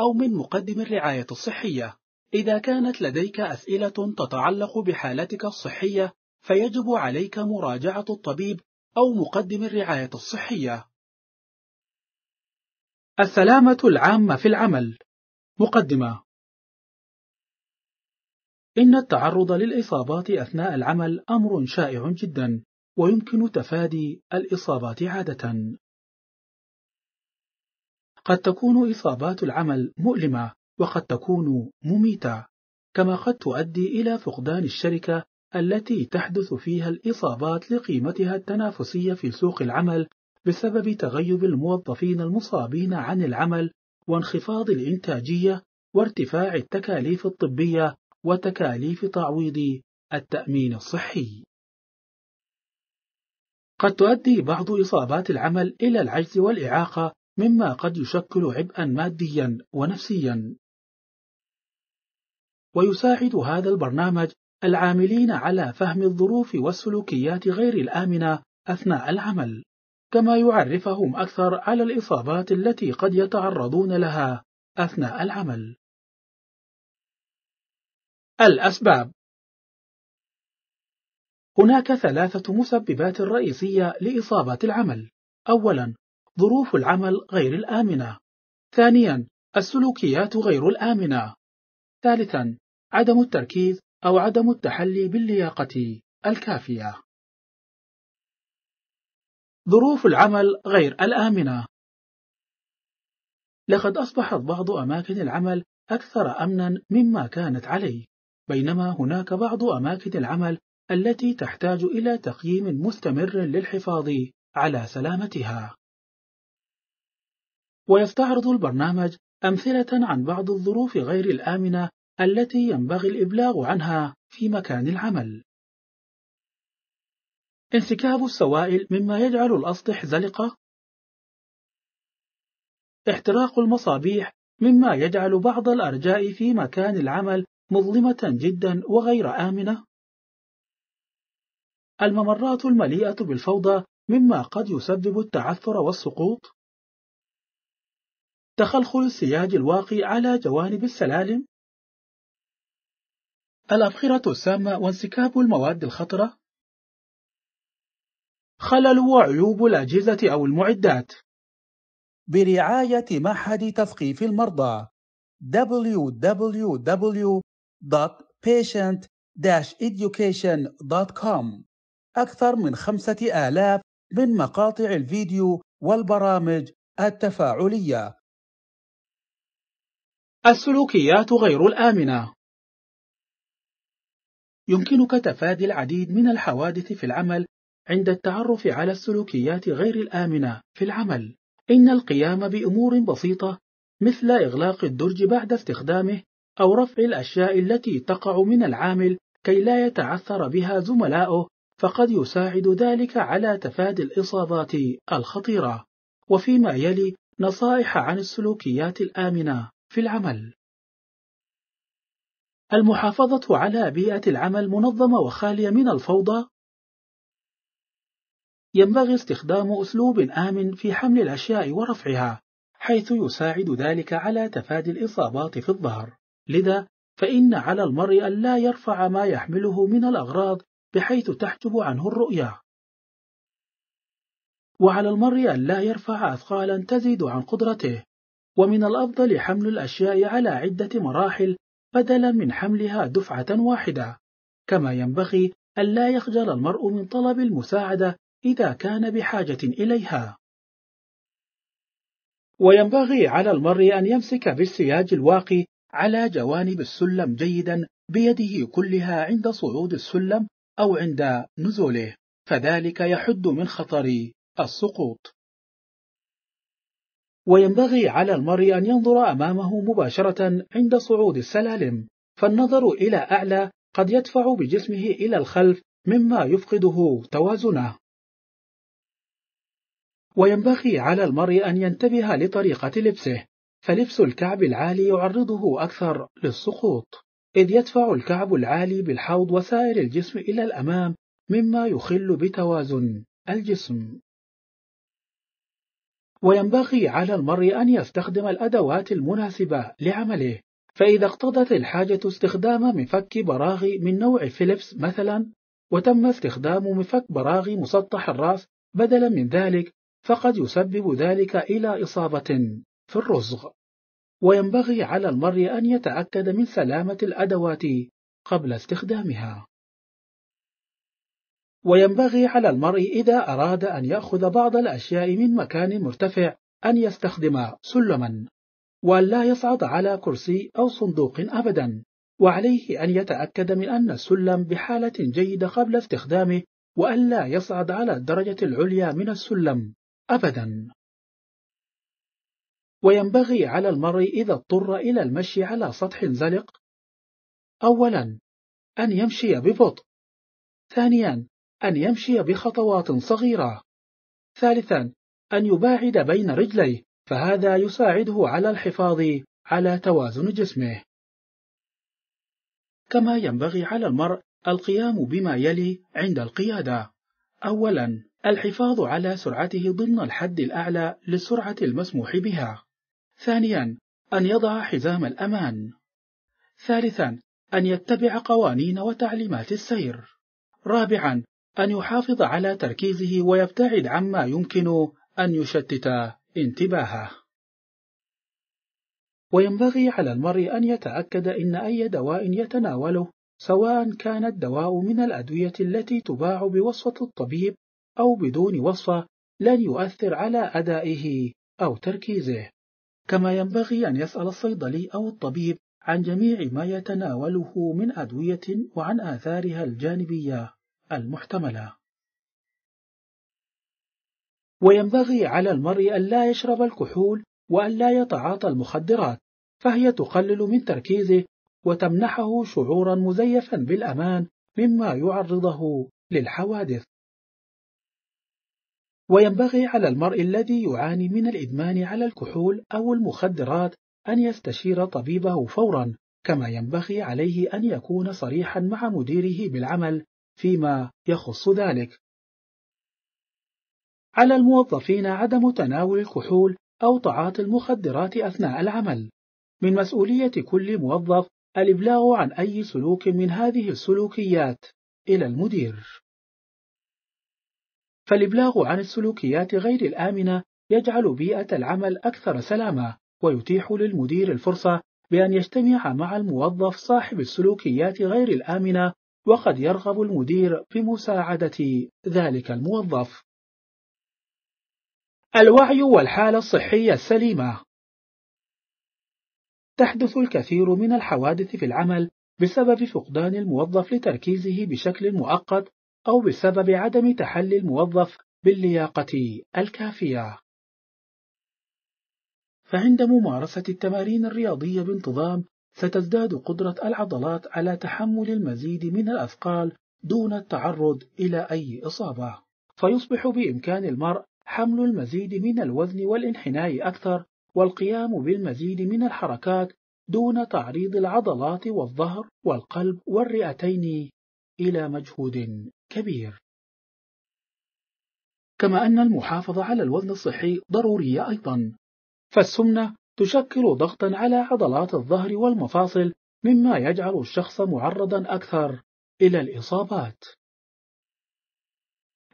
أو من مقدم الرعاية الصحية. إذا كانت لديك أسئلة تتعلق بحالتك الصحية، فيجب عليك مراجعة الطبيب أو مقدم الرعاية الصحية. السلامة العامة في العمل مقدمة إن التعرض للإصابات أثناء العمل أمر شائع جدا، ويمكن تفادي الإصابات عادة. قد تكون إصابات العمل مؤلمة وقد تكون مميتة كما قد تؤدي إلى فقدان الشركة التي تحدث فيها الإصابات لقيمتها التنافسية في سوق العمل بسبب تغيب الموظفين المصابين عن العمل وانخفاض الإنتاجية وارتفاع التكاليف الطبية وتكاليف تعويض التأمين الصحي. قد تؤدي بعض إصابات العمل إلى العجز والإعاقة مما قد يشكل عبئا ماديا ونفسيا ويساعد هذا البرنامج العاملين على فهم الظروف والسلوكيات غير الآمنة أثناء العمل كما يعرفهم أكثر على الإصابات التي قد يتعرضون لها أثناء العمل الأسباب هناك ثلاثة مسببات رئيسية لإصابة العمل أولا ظروف العمل غير الآمنة ثانيا السلوكيات غير الآمنة ثالثا عدم التركيز أو عدم التحلي باللياقة الكافية ظروف العمل غير الآمنة لقد أصبحت بعض أماكن العمل أكثر أمنا مما كانت عليه بينما هناك بعض أماكن العمل التي تحتاج إلى تقييم مستمر للحفاظ على سلامتها ويستعرض البرنامج أمثلة عن بعض الظروف غير الآمنة التي ينبغي الإبلاغ عنها في مكان العمل. انسكاب السوائل مما يجعل الأسطح زلقة. احتراق المصابيح مما يجعل بعض الأرجاء في مكان العمل مظلمة جدا وغير آمنة. الممرات المليئة بالفوضى مما قد يسبب التعثر والسقوط. تخلخل السياج الواقي على جوانب السلالم الأبخرة السامة وانسكاب المواد الخطرة خلل وعيوب الأجهزة أو المعدات برعاية معهد تثقيف المرضى www.patient-education.com أكثر من خمسة آلاف من مقاطع الفيديو والبرامج التفاعلية السلوكيات غير الآمنة يمكنك تفادي العديد من الحوادث في العمل عند التعرف على السلوكيات غير الآمنة في العمل إن القيام بأمور بسيطة مثل إغلاق الدرج بعد استخدامه أو رفع الأشياء التي تقع من العامل كي لا يتعثر بها زملاؤه فقد يساعد ذلك على تفادي الإصابات الخطيرة وفيما يلي نصائح عن السلوكيات الآمنة في العمل المحافظة على بيئة العمل منظمة وخالية من الفوضى ينبغي استخدام أسلوب آمن في حمل الأشياء ورفعها حيث يساعد ذلك على تفادي الإصابات في الظهر لذا فإن على المرء أن لا يرفع ما يحمله من الأغراض بحيث تحجب عنه الرؤية وعلى المرء أن لا يرفع أثقالا تزيد عن قدرته ومن الأفضل حمل الأشياء على عدة مراحل بدلا من حملها دفعة واحدة كما ينبغي أن لا يخجل المرء من طلب المساعدة إذا كان بحاجة إليها وينبغي على المرء أن يمسك بالسياج الواقي على جوانب السلم جيدا بيده كلها عند صعود السلم أو عند نزوله فذلك يحد من خطر السقوط وينبغي على المرء أن ينظر أمامه مباشرة عند صعود السلالم فالنظر إلى أعلى قد يدفع بجسمه إلى الخلف مما يفقده توازنه وينبغي على المرء أن ينتبه لطريقة لبسه فلبس الكعب العالي يعرضه أكثر للسقوط إذ يدفع الكعب العالي بالحوض وسائر الجسم إلى الأمام مما يخل بتوازن الجسم وينبغي على المرء أن يستخدم الأدوات المناسبة لعمله فإذا اقتضت الحاجة استخدام مفك براغي من نوع فيليبس مثلا وتم استخدام مفك براغي مسطح الرأس بدلا من ذلك فقد يسبب ذلك إلى إصابة في الرزغ وينبغي على المرء أن يتأكد من سلامة الأدوات قبل استخدامها وينبغي على المرء إذا أراد أن يأخذ بعض الأشياء من مكان مرتفع أن يستخدم سلما لا يصعد على كرسي أو صندوق أبدا وعليه أن يتأكد من أن السلم بحالة جيدة قبل استخدامه وألا يصعد على الدرجة العليا من السلم أبدا وينبغي على المرء إذا اضطر إلى المشي على سطح زلق أولا أن يمشي ببطء ثانيا أن يمشي بخطوات صغيرة ثالثا أن يباعد بين رجليه فهذا يساعده على الحفاظ على توازن جسمه كما ينبغي على المرء القيام بما يلي عند القيادة أولا الحفاظ على سرعته ضمن الحد الأعلى للسرعة المسموح بها ثانيا أن يضع حزام الأمان ثالثا أن يتبع قوانين وتعليمات السير رابعا أن يحافظ على تركيزه ويبتعد عما يمكن أن يشتت انتباهه. وينبغي على المرء أن يتأكد إن أي دواء يتناوله سواء كان الدواء من الأدوية التي تباع بوصفة الطبيب أو بدون وصفة لن يؤثر على أدائه أو تركيزه. كما ينبغي أن يسأل الصيدلي أو الطبيب عن جميع ما يتناوله من أدوية وعن آثارها الجانبية المحتملة وينبغي على المرء ألا يشرب الكحول وألا يتعاطى المخدرات فهي تقلل من تركيزه وتمنحه شعورا مزيفا بالأمان مما يعرضه للحوادث وينبغي على المرء الذي يعاني من الإدمان على الكحول أو المخدرات أن يستشير طبيبه فورا كما ينبغي عليه أن يكون صريحا مع مديره بالعمل فيما يخص ذلك على الموظفين عدم تناول الكحول أو تعاطي المخدرات أثناء العمل من مسؤولية كل موظف الإبلاغ عن أي سلوك من هذه السلوكيات إلى المدير فالإبلاغ عن السلوكيات غير الآمنة يجعل بيئة العمل أكثر سلامة ويتيح للمدير الفرصة بأن يجتمع مع الموظف صاحب السلوكيات غير الآمنة وقد يرغب المدير بمساعدة ذلك الموظف الوعي والحالة الصحية السليمة تحدث الكثير من الحوادث في العمل بسبب فقدان الموظف لتركيزه بشكل مؤقت أو بسبب عدم تحلي الموظف باللياقة الكافية فعند ممارسة التمارين الرياضية بانتظام ستزداد قدرة العضلات على تحمل المزيد من الأثقال دون التعرض إلى أي إصابة فيصبح بإمكان المرء حمل المزيد من الوزن والانحناء أكثر والقيام بالمزيد من الحركات دون تعريض العضلات والظهر والقلب والرئتين إلى مجهود كبير كما أن المحافظة على الوزن الصحي ضرورية أيضا فالسمنة تشكل ضغطا على عضلات الظهر والمفاصل مما يجعل الشخص معرضا أكثر إلى الإصابات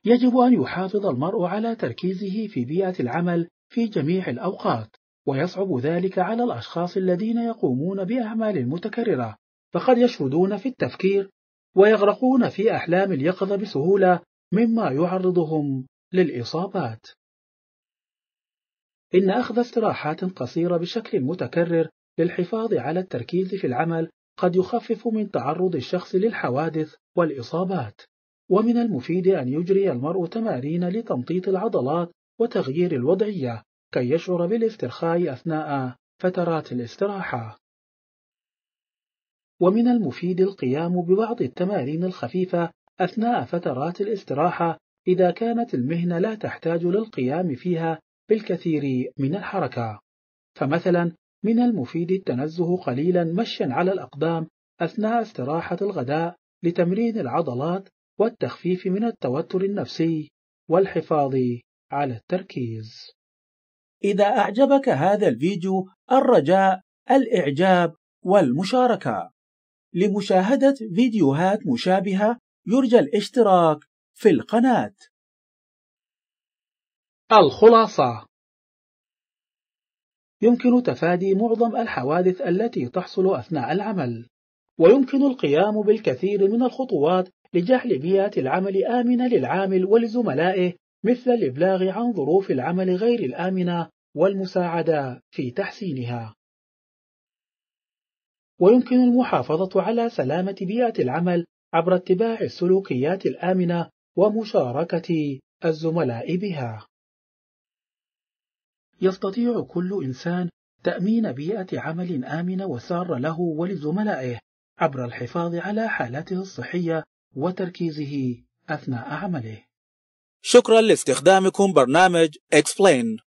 يجب أن يحافظ المرء على تركيزه في بيئة العمل في جميع الأوقات ويصعب ذلك على الأشخاص الذين يقومون بأعمال متكررة فقد يشردون في التفكير ويغرقون في أحلام اليقظة بسهولة مما يعرضهم للإصابات إن أخذ استراحات قصيرة بشكل متكرر للحفاظ على التركيز في العمل قد يخفف من تعرض الشخص للحوادث والإصابات ومن المفيد أن يجري المرء تمارين لتمطيط العضلات وتغيير الوضعية كي يشعر بالاسترخاء أثناء فترات الاستراحة ومن المفيد القيام ببعض التمارين الخفيفة أثناء فترات الاستراحة إذا كانت المهنة لا تحتاج للقيام فيها بالكثير من الحركة فمثلا من المفيد التنزه قليلا مشيا على الأقدام أثناء استراحة الغداء لتمرين العضلات والتخفيف من التوتر النفسي والحفاظ على التركيز إذا أعجبك هذا الفيديو الرجاء الإعجاب والمشاركة لمشاهدة فيديوهات مشابهة يرجى الاشتراك في القناة الخلاصة يمكن تفادي معظم الحوادث التي تحصل أثناء العمل ويمكن القيام بالكثير من الخطوات لجعل بيئة العمل آمنة للعامل ولزملائه مثل الإبلاغ عن ظروف العمل غير الآمنة والمساعدة في تحسينها ويمكن المحافظة على سلامة بيئة العمل عبر اتباع السلوكيات الآمنة ومشاركة الزملاء بها يستطيع كل إنسان تأمين بيئة عمل آمنة وسارة له ولزملائه عبر الحفاظ على حالته الصحية وتركيزه أثناء عمله شكرا لاستخدامكم برنامج Explain